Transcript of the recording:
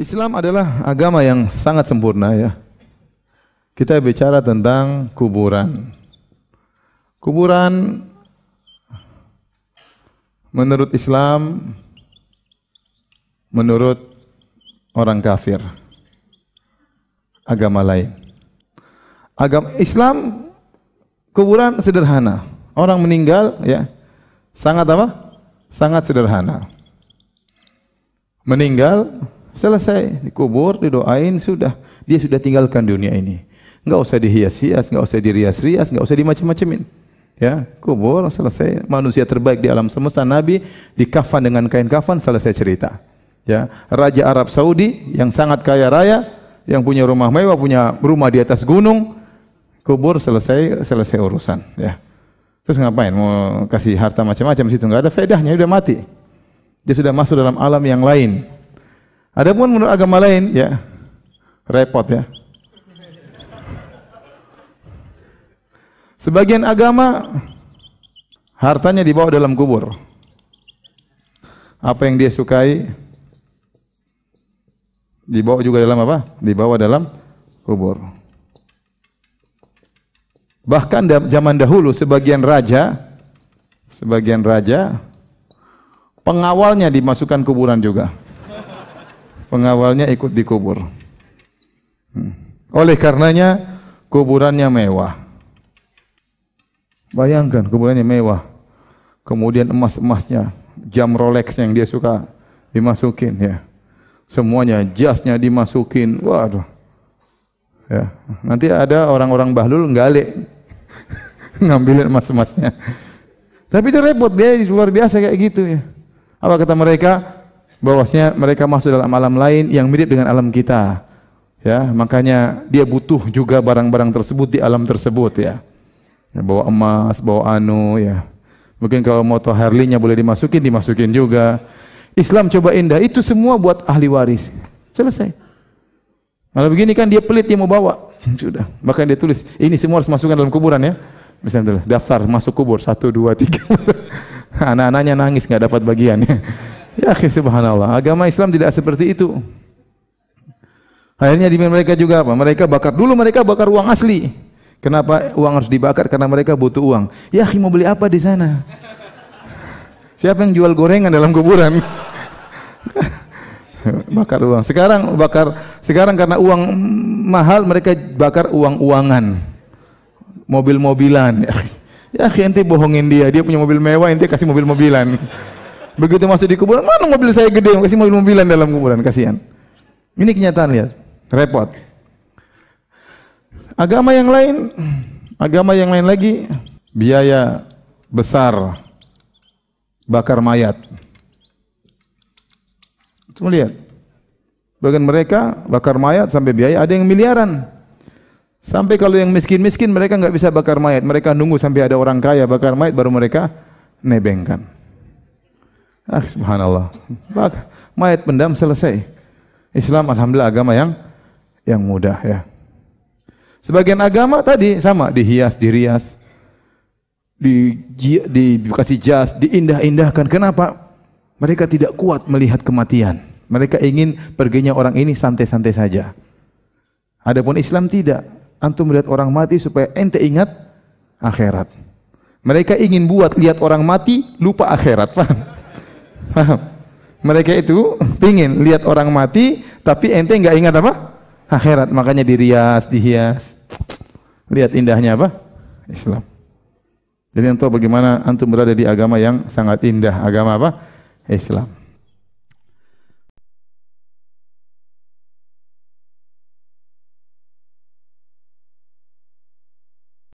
Islam adalah agama yang sangat sempurna ya. Kita bicara tentang kuburan. Kuburan menurut Islam menurut orang kafir agama lain. Agama Islam kuburan sederhana. Orang meninggal ya sangat apa? Sangat sederhana. Meninggal Selesai, dikubur, didoain, sudah. Dia sudah tinggalkan dunia ini. Enggak usah dihias-hias, enggak usah dirias-rias, enggak usah dimacam-macamin. Ya, kubur selesai. Manusia terbaik di alam semesta Nabi dikafan dengan kain kafan selesai cerita. Ya, raja Arab Saudi yang sangat kaya raya, yang punya rumah mewah, punya rumah di atas gunung, kubur selesai selesai urusan, ya. Terus ngapain? Mau kasih harta macam-macam situ enggak ada faedahnya, dia sudah mati. Dia sudah masuk dalam alam yang lain. Adapun menurut agama lain ya repot ya. Sebagian agama hartanya dibawa dalam kubur. Apa yang dia sukai dibawa juga dalam apa? Dibawa dalam kubur. Bahkan zaman dahulu sebagian raja sebagian raja pengawalnya dimasukkan kuburan juga pengawalnya ikut dikubur. Hmm. Oleh karenanya kuburannya mewah. Bayangkan kuburannya mewah. Kemudian emas-emasnya, jam Rolex yang dia suka dimasukin ya. Semuanya jasnya dimasukin. Waduh. Ya, nanti ada orang-orang bahlul nggalek ngambilin emas-emasnya. Tapi itu repot, biaya luar biasa kayak gitu ya. Apa kata mereka? bahwasanya mereka masuk dalam alam lain yang mirip dengan alam kita. Ya, makanya dia butuh juga barang-barang tersebut di alam tersebut ya. ya bawa emas, bawa anu ya. Mungkin kalau motor Harley-nya boleh dimasukin, dimasukin juga. Islam coba indah, itu semua buat ahli waris. Selesai. Kalau begini kan dia pelit, dia mau bawa. Sudah. Bahkan dia tulis, ini semua harus masukkan dalam kuburan ya. Misalnya daftar masuk kubur, satu, dua, tiga. Anak-anaknya nangis, nggak dapat bagian ya akhi subhanallah, agama Islam tidak seperti itu. Akhirnya di mereka juga apa? Mereka bakar dulu mereka bakar uang asli. Kenapa uang harus dibakar? Karena mereka butuh uang. Ya akhi mau beli apa di sana? Siapa yang jual gorengan dalam kuburan? bakar uang. Sekarang bakar sekarang karena uang mahal mereka bakar uang-uangan. Mobil-mobilan. Ya, ya akhi ente bohongin dia, dia punya mobil mewah, ente kasih mobil-mobilan. Begitu masuk di kuburan, mana mobil saya gede, kasih mobil-mobilan dalam kuburan, kasihan. Ini kenyataan lihat, repot. Agama yang lain, agama yang lain lagi, biaya besar bakar mayat. coba lihat, bagian mereka bakar mayat sampai biaya ada yang miliaran. Sampai kalau yang miskin-miskin mereka nggak bisa bakar mayat, mereka nunggu sampai ada orang kaya bakar mayat baru mereka nebengkan. Ah, subhanallah. Bak, mayat pendam selesai. Islam alhamdulillah agama yang yang mudah ya. Sebagian agama tadi sama dihias, dirias, di, di, dikasih jas, diindah-indahkan. Kenapa? Mereka tidak kuat melihat kematian. Mereka ingin perginya orang ini santai-santai saja. Adapun Islam tidak. Antum melihat orang mati supaya ente ingat akhirat. Mereka ingin buat lihat orang mati lupa akhirat, paham? Paham? Mereka itu pingin lihat orang mati, tapi ente nggak ingat apa? Akhirat, makanya dirias, dihias. Lihat indahnya apa? Islam. Jadi untuk bagaimana antum berada di agama yang sangat indah, agama apa? Islam.